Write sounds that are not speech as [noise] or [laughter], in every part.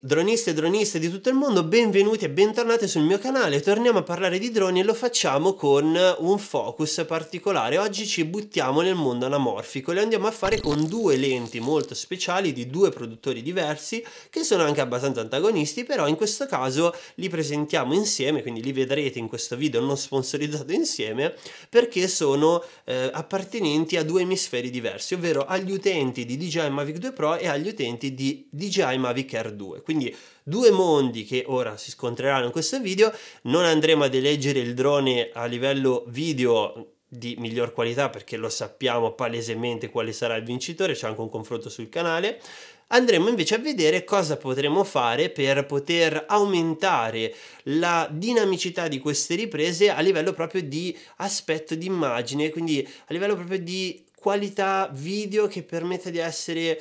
Droniste e droniste di tutto il mondo, benvenuti e bentornati sul mio canale. Torniamo a parlare di droni e lo facciamo con un focus particolare. Oggi ci buttiamo nel mondo anamorfico. Lo andiamo a fare con due lenti molto speciali di due produttori diversi che sono anche abbastanza antagonisti, però in questo caso li presentiamo insieme, quindi li vedrete in questo video non sponsorizzato insieme, perché sono eh, appartenenti a due emisferi diversi, ovvero agli utenti di DJI Mavic 2 Pro e agli utenti di DJI Mavic Air 2 quindi due mondi che ora si scontreranno in questo video, non andremo ad eleggere il drone a livello video di miglior qualità perché lo sappiamo palesemente quale sarà il vincitore, c'è anche un confronto sul canale. Andremo invece a vedere cosa potremo fare per poter aumentare la dinamicità di queste riprese a livello proprio di aspetto di immagine, quindi a livello proprio di qualità video che permetta di essere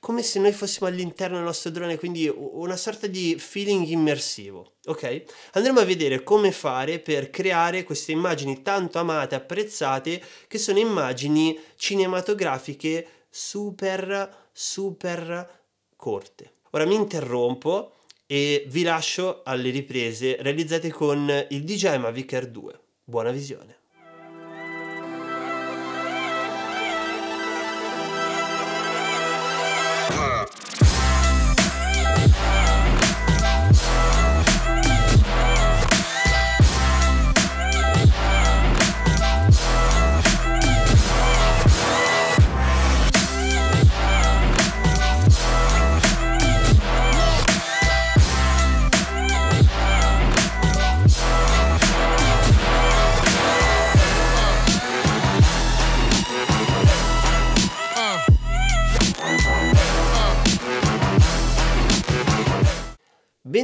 come se noi fossimo all'interno del nostro drone, quindi una sorta di feeling immersivo, ok? Andremo a vedere come fare per creare queste immagini tanto amate, apprezzate, che sono immagini cinematografiche super, super corte. Ora mi interrompo e vi lascio alle riprese realizzate con il DJI Mavic Air 2. Buona visione!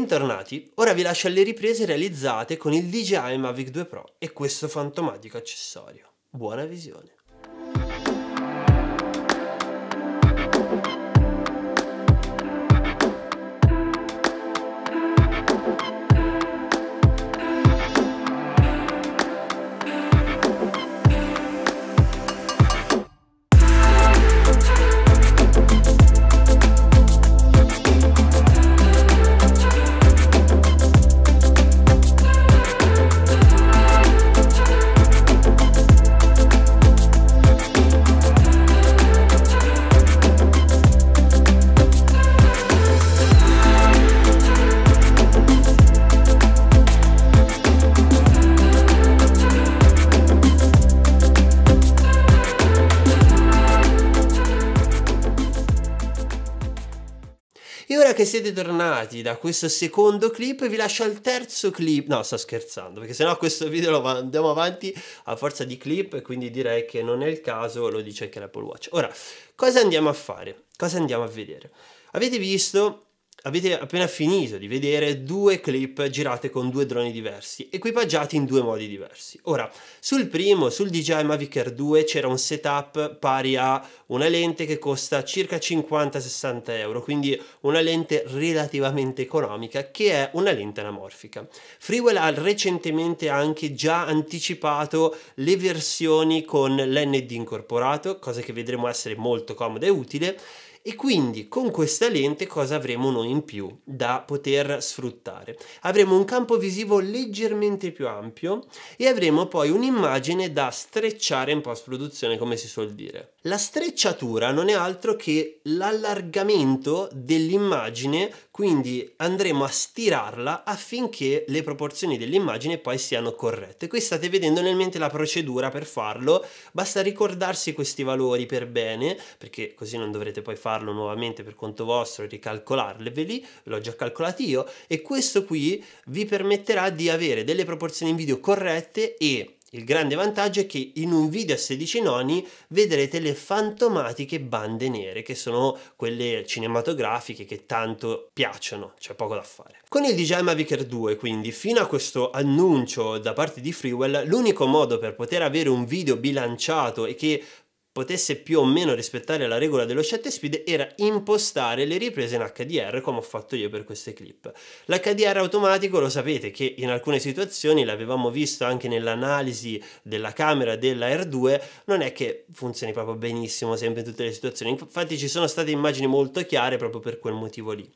Bentornati, ora vi lascio alle riprese realizzate con il DJI Mavic 2 Pro e questo fantomatico accessorio. Buona visione! che siete tornati da questo secondo clip, vi lascio al terzo clip. No, sto scherzando, perché sennò questo video lo andiamo avanti a forza di clip quindi direi che non è il caso, lo dice anche l'Apple Watch. Ora, cosa andiamo a fare? Cosa andiamo a vedere? Avete visto avete appena finito di vedere due clip girate con due droni diversi, equipaggiati in due modi diversi. Ora, sul primo, sul DJI Mavic Air 2, c'era un setup pari a una lente che costa circa 50-60 euro, quindi una lente relativamente economica, che è una lente anamorfica. Freewell ha recentemente anche già anticipato le versioni con l'ND incorporato, cosa che vedremo essere molto comoda e utile, e quindi con questa lente cosa avremo noi in più da poter sfruttare? Avremo un campo visivo leggermente più ampio e avremo poi un'immagine da strecciare in post produzione come si suol dire. La strecciatura non è altro che l'allargamento dell'immagine quindi andremo a stirarla affinché le proporzioni dell'immagine poi siano corrette. Qui state vedendo nel mente la procedura per farlo, basta ricordarsi questi valori per bene, perché così non dovrete poi farlo nuovamente per conto vostro e ricalcolarveli, l'ho già calcolati io, e questo qui vi permetterà di avere delle proporzioni in video corrette e il grande vantaggio è che in un video a 16 noni vedrete le fantomatiche bande nere, che sono quelle cinematografiche che tanto piacciono, c'è poco da fare. Con il DJI Mavic Air 2, quindi, fino a questo annuncio da parte di Freewell, l'unico modo per poter avere un video bilanciato e che potesse più o meno rispettare la regola dello shutter speed era impostare le riprese in HDR come ho fatto io per queste clip. L'HDR automatico lo sapete che in alcune situazioni l'avevamo visto anche nell'analisi della camera della R2 non è che funzioni proprio benissimo sempre in tutte le situazioni infatti ci sono state immagini molto chiare proprio per quel motivo lì.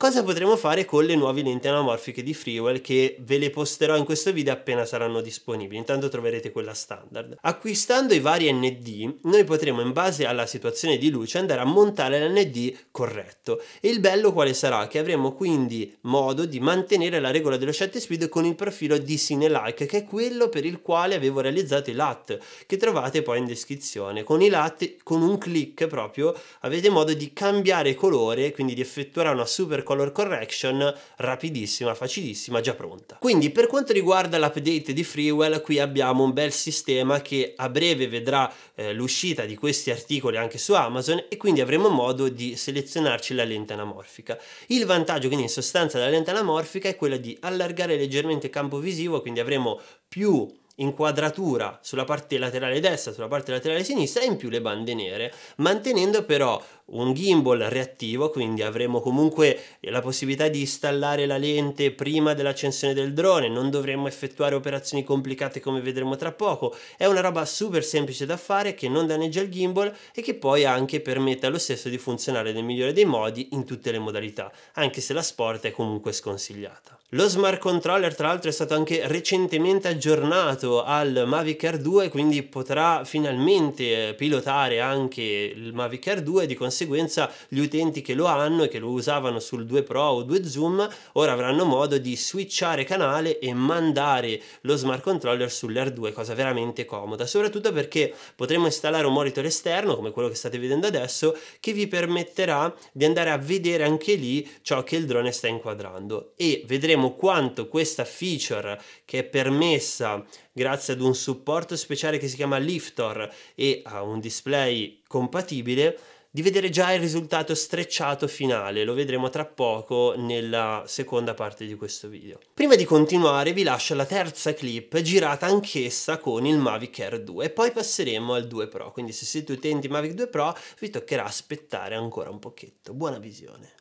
Cosa potremo fare con le nuove lenti anamorfiche di Freewell che ve le posterò in questo video appena saranno disponibili, intanto troverete quella standard. Acquistando i vari ND noi potremo in base alla situazione di luce andare a montare l'ND corretto e il bello quale sarà? Che avremo quindi modo di mantenere la regola dello shutter speed con il profilo di Cinelike che è quello per il quale avevo realizzato i LAT che trovate poi in descrizione. Con i LAT con un clic proprio avete modo di cambiare colore quindi di effettuare una super color correction rapidissima, facilissima, già pronta. Quindi per quanto riguarda l'update di Freewell, qui abbiamo un bel sistema che a breve vedrà eh, l'uscita di questi articoli anche su Amazon e quindi avremo modo di selezionarci la lente anamorfica. Il vantaggio quindi in sostanza della lente anamorfica è quello di allargare leggermente il campo visivo, quindi avremo più inquadratura sulla parte laterale destra, sulla parte laterale sinistra e in più le bande nere, mantenendo però un gimbal reattivo, quindi avremo comunque la possibilità di installare la lente prima dell'accensione del drone, non dovremo effettuare operazioni complicate come vedremo tra poco. È una roba super semplice da fare che non danneggia il gimbal e che poi anche permette allo stesso di funzionare nel migliore dei modi in tutte le modalità, anche se la sport è comunque sconsigliata. Lo smart controller tra l'altro è stato anche recentemente aggiornato al Mavic Air 2, quindi potrà finalmente pilotare anche il Mavic Air 2 di conseguenza conseguenza gli utenti che lo hanno e che lo usavano sul 2 Pro o 2 Zoom ora avranno modo di switchare canale e mandare lo smart controller sull'R2, cosa veramente comoda, soprattutto perché potremo installare un monitor esterno come quello che state vedendo adesso che vi permetterà di andare a vedere anche lì ciò che il drone sta inquadrando e vedremo quanto questa feature che è permessa grazie ad un supporto speciale che si chiama Liftor e a un display compatibile di vedere già il risultato strecciato finale, lo vedremo tra poco nella seconda parte di questo video. Prima di continuare vi lascio la terza clip girata anch'essa con il Mavic Air 2 e poi passeremo al 2 Pro, quindi se siete utenti Mavic 2 Pro vi toccherà aspettare ancora un pochetto. Buona visione!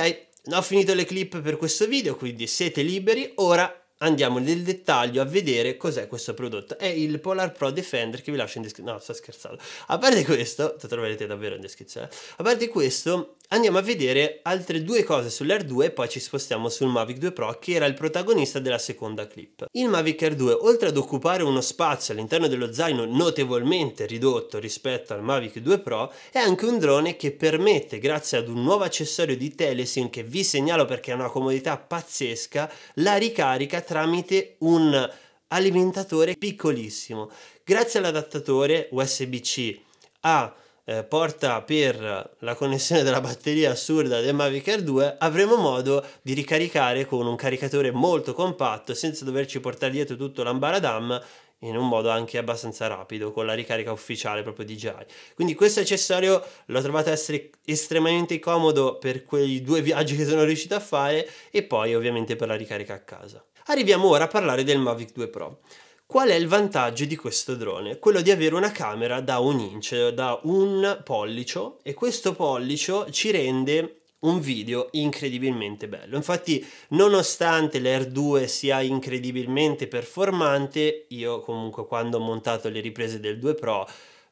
Ok, ho finito le clip per questo video, quindi siete liberi, ora andiamo nel dettaglio a vedere cos'è questo prodotto. È il Polar Pro Defender che vi lascio in descrizione. No, sto scherzando. A parte questo, lo troverete davvero in descrizione. Eh. A parte questo, andiamo a vedere altre due cose sull'Air 2 e poi ci spostiamo sul Mavic 2 Pro che era il protagonista della seconda clip. Il Mavic Air 2, oltre ad occupare uno spazio all'interno dello zaino notevolmente ridotto rispetto al Mavic 2 Pro, è anche un drone che permette, grazie ad un nuovo accessorio di Telesim che vi segnalo perché è una comodità pazzesca, la ricarica tramite un alimentatore piccolissimo. Grazie all'adattatore USB-C a eh, porta per la connessione della batteria assurda del Mavic Air 2 avremo modo di ricaricare con un caricatore molto compatto senza doverci portare dietro tutto l'ambaradam in un modo anche abbastanza rapido con la ricarica ufficiale proprio di DJI. Quindi questo accessorio l'ho trovato essere estremamente comodo per quei due viaggi che sono riuscito a fare e poi ovviamente per la ricarica a casa. Arriviamo ora a parlare del Mavic 2 Pro. Qual è il vantaggio di questo drone? Quello di avere una camera da un inch, da un pollice e questo pollice ci rende un video incredibilmente bello. Infatti, nonostante l'R2 sia incredibilmente performante, io comunque quando ho montato le riprese del 2 Pro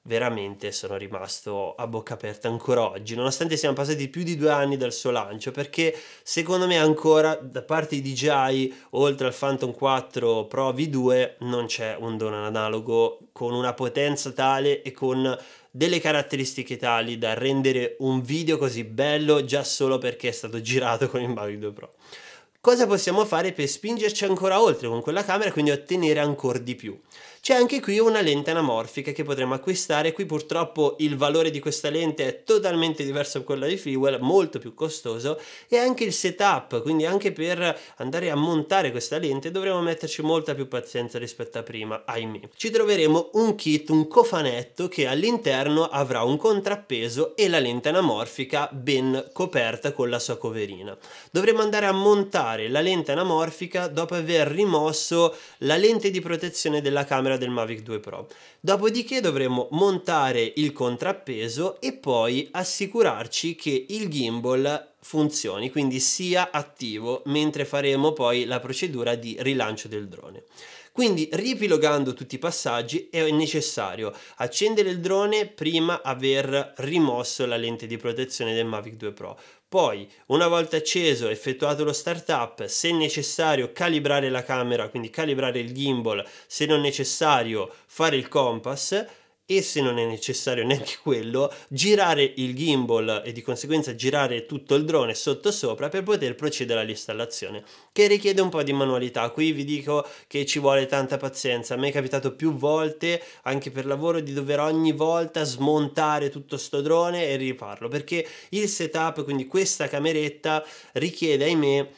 veramente sono rimasto a bocca aperta ancora oggi, nonostante siano passati più di due anni dal suo lancio, perché secondo me ancora da parte di DJI, oltre al Phantom 4 Pro V2, non c'è un dono analogo con una potenza tale e con delle caratteristiche tali da rendere un video così bello già solo perché è stato girato con il Mavic 2 Pro. Cosa possiamo fare per spingerci ancora oltre con quella camera e quindi ottenere ancora di più? C'è anche qui una lente anamorfica che potremo acquistare, qui purtroppo il valore di questa lente è totalmente diverso da quello di Freewell, molto più costoso, e anche il setup, quindi anche per andare a montare questa lente dovremo metterci molta più pazienza rispetto a prima, ahimè. Ci troveremo un kit, un cofanetto che all'interno avrà un contrappeso e la lente anamorfica ben coperta con la sua coverina. Dovremo andare a montare la lente anamorfica dopo aver rimosso la lente di protezione della camera del Mavic 2 Pro. Dopodiché dovremo montare il contrappeso e poi assicurarci che il gimbal funzioni, quindi sia attivo mentre faremo poi la procedura di rilancio del drone. Quindi ripilogando tutti i passaggi è necessario accendere il drone prima aver rimosso la lente di protezione del Mavic 2 Pro, poi, una volta acceso, effettuato lo startup, se necessario calibrare la camera, quindi calibrare il gimbal, se non necessario fare il compass, e se non è necessario neanche quello, girare il gimbal e di conseguenza girare tutto il drone sotto sopra per poter procedere all'installazione, che richiede un po' di manualità. Qui vi dico che ci vuole tanta pazienza, a me è capitato più volte, anche per lavoro, di dover ogni volta smontare tutto sto drone e rifarlo, perché il setup, quindi questa cameretta, richiede, ahimè,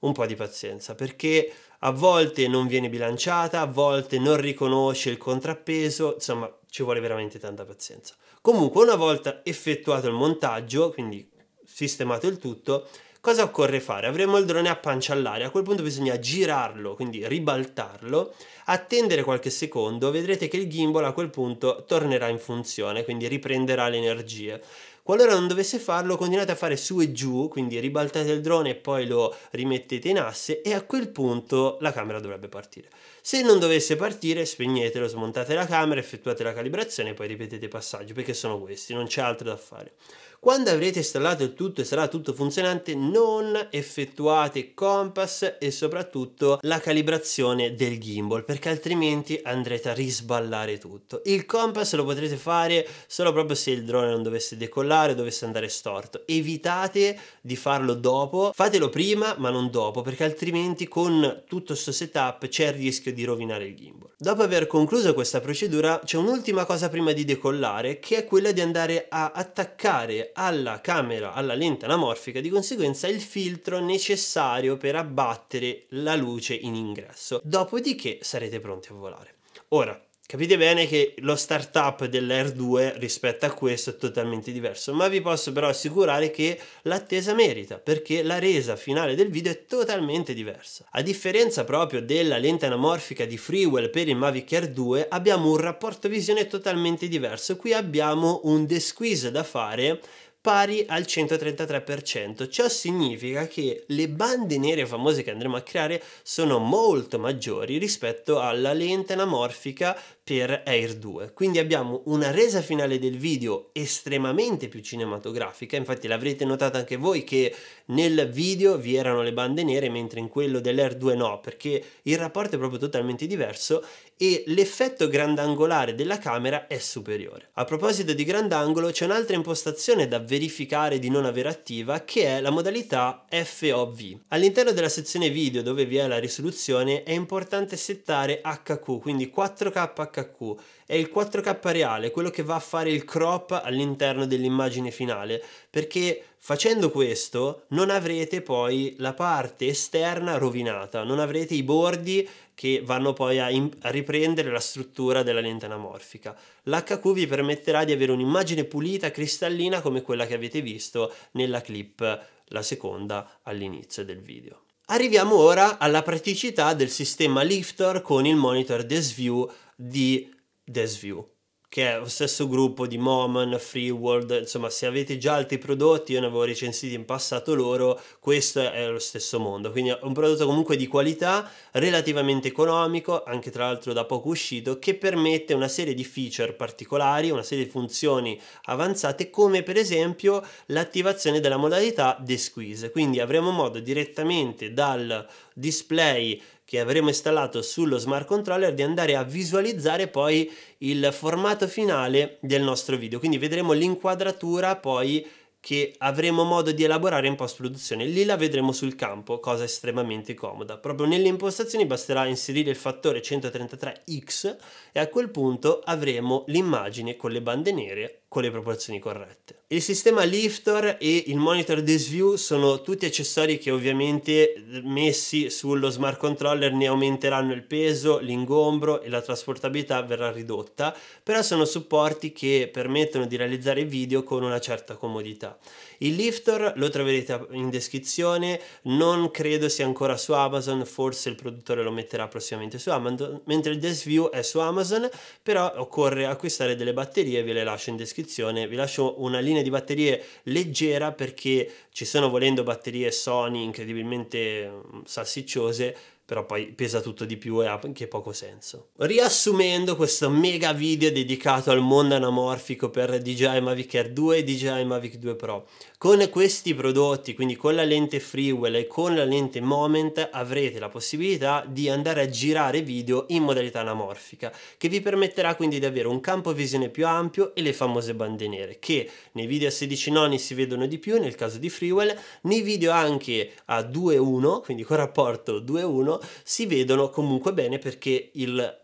un po' di pazienza, perché a volte non viene bilanciata, a volte non riconosce il contrappeso, insomma ci vuole veramente tanta pazienza. Comunque, una volta effettuato il montaggio, quindi sistemato il tutto, cosa occorre fare? Avremo il drone a pancia all'aria, a quel punto bisogna girarlo, quindi ribaltarlo, attendere qualche secondo, vedrete che il gimbal a quel punto tornerà in funzione, quindi riprenderà le energie. Qualora non dovesse farlo, continuate a fare su e giù, quindi ribaltate il drone e poi lo rimettete in asse e a quel punto la camera dovrebbe partire. Se non dovesse partire, spegnetelo, smontate la camera, effettuate la calibrazione e poi ripetete i passaggi, perché sono questi, non c'è altro da fare. Quando avrete installato il tutto e sarà tutto funzionante, non effettuate compass e soprattutto la calibrazione del gimbal, perché altrimenti andrete a risballare tutto. Il compass lo potrete fare solo proprio se il drone non dovesse decollare, dovesse andare storto. Evitate di farlo dopo, fatelo prima ma non dopo, perché altrimenti con tutto questo setup c'è il rischio di rovinare il gimbal. Dopo aver concluso questa procedura c'è un'ultima cosa prima di decollare che è quella di andare a attaccare alla camera, alla lente anamorfica di conseguenza il filtro necessario per abbattere la luce in ingresso. Dopodiché sarete pronti a volare. Ora, Capite bene che lo startup dell'R2 rispetto a questo è totalmente diverso, ma vi posso però assicurare che l'attesa merita, perché la resa finale del video è totalmente diversa. A differenza proprio della lente anamorfica di Freewell per il Mavic Air 2 abbiamo un rapporto visione totalmente diverso. Qui abbiamo un squeeze da fare pari al 133%. Ciò significa che le bande nere famose che andremo a creare sono molto maggiori rispetto alla lente anamorfica per Air 2. Quindi abbiamo una resa finale del video estremamente più cinematografica, infatti l'avrete notata anche voi che nel video vi erano le bande nere mentre in quello dell'Air 2 no, perché il rapporto è proprio totalmente diverso e l'effetto grandangolare della camera è superiore. A proposito di grandangolo c'è un'altra impostazione da verificare di non avere attiva che è la modalità FOV. All'interno della sezione video dove vi è la risoluzione è importante settare HQ, quindi 4K hq è il 4K reale, quello che va a fare il crop all'interno dell'immagine finale, perché facendo questo non avrete poi la parte esterna rovinata, non avrete i bordi che vanno poi a, a riprendere la struttura della lente anamorfica. L'HQ vi permetterà di avere un'immagine pulita, cristallina come quella che avete visto nella clip, la seconda all'inizio del video. Arriviamo ora alla praticità del sistema Lifter con il monitor DesView di Desview che è lo stesso gruppo di Moman, Free World, insomma se avete già altri prodotti, io ne avevo recensiti in passato loro, questo è lo stesso mondo, quindi è un prodotto comunque di qualità, relativamente economico, anche tra l'altro da poco uscito, che permette una serie di feature particolari, una serie di funzioni avanzate come per esempio l'attivazione della modalità The Squeeze, quindi avremo modo direttamente dal display che avremo installato sullo smart controller di andare a visualizzare poi il formato finale del nostro video quindi vedremo l'inquadratura poi che avremo modo di elaborare in post produzione lì la vedremo sul campo cosa estremamente comoda proprio nelle impostazioni basterà inserire il fattore 133x e a quel punto avremo l'immagine con le bande nere con le proporzioni corrette. Il sistema lifter e il monitor disview sono tutti accessori che ovviamente eh, messi sullo smart controller ne aumenteranno il peso, l'ingombro e la trasportabilità verrà ridotta, però sono supporti che permettono di realizzare video con una certa comodità. Il lifter lo troverete in descrizione, non credo sia ancora su Amazon, forse il produttore lo metterà prossimamente su Amazon, mentre il Desview è su Amazon, però occorre acquistare delle batterie, ve le lascio in descrizione, vi lascio una linea di batterie leggera perché ci sono volendo batterie Sony incredibilmente mm, salsicciose però poi pesa tutto di più e ha anche poco senso. Riassumendo questo mega video dedicato al mondo anamorfico per DJI Mavic Air 2 e DJI Mavic 2 Pro, con questi prodotti, quindi con la lente Freewell e con la lente Moment, avrete la possibilità di andare a girare video in modalità anamorfica, che vi permetterà quindi di avere un campo visione più ampio e le famose bande nere, che nei video a 16 noni si vedono di più nel caso di Freewell, nei video anche a 2.1, quindi con rapporto 2.1, si vedono comunque bene perché il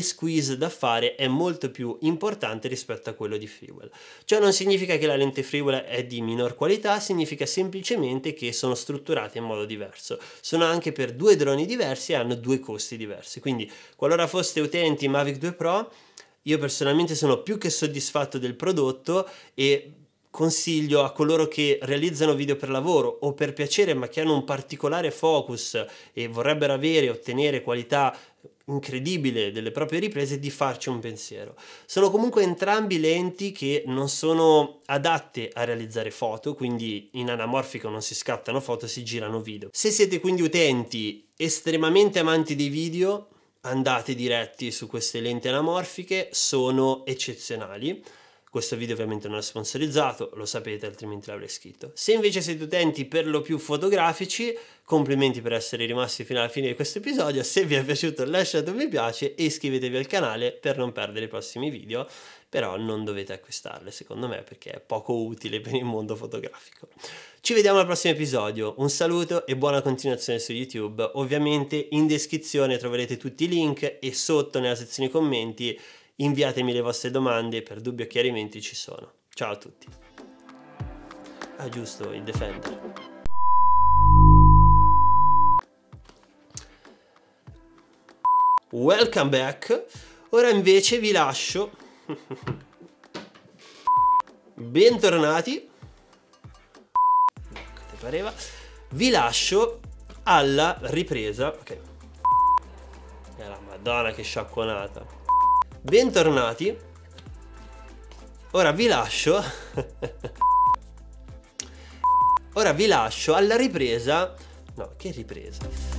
squeeze da fare è molto più importante rispetto a quello di Freewell. Ciò non significa che la lente Freewell è di minor qualità, significa semplicemente che sono strutturate in modo diverso. Sono anche per due droni diversi e hanno due costi diversi. Quindi, qualora foste utenti Mavic 2 Pro, io personalmente sono più che soddisfatto del prodotto e consiglio a coloro che realizzano video per lavoro o per piacere ma che hanno un particolare focus e vorrebbero avere e ottenere qualità incredibile delle proprie riprese di farci un pensiero. Sono comunque entrambi lenti che non sono adatte a realizzare foto, quindi in anamorfico non si scattano foto, si girano video. Se siete quindi utenti estremamente amanti dei video, andate diretti su queste lenti anamorfiche, sono eccezionali. Questo video ovviamente non è sponsorizzato, lo sapete, altrimenti l'avrei scritto. Se invece siete utenti per lo più fotografici, complimenti per essere rimasti fino alla fine di questo episodio. Se vi è piaciuto lasciate un mi piace e iscrivetevi al canale per non perdere i prossimi video, però non dovete acquistarle secondo me perché è poco utile per il mondo fotografico. Ci vediamo al prossimo episodio, un saluto e buona continuazione su YouTube. Ovviamente in descrizione troverete tutti i link e sotto nella sezione commenti Inviatemi le vostre domande, per dubbi o chiarimenti ci sono. Ciao a tutti. Ah giusto, il Defender. Welcome back. Ora invece vi lascio. [laughs] Bentornati. Ecco, ti pareva? Vi lascio alla ripresa. Ok. Eh, la madonna che sciacquonata bentornati. Ora vi lascio... [laughs] Ora vi lascio alla ripresa... No, che ripresa?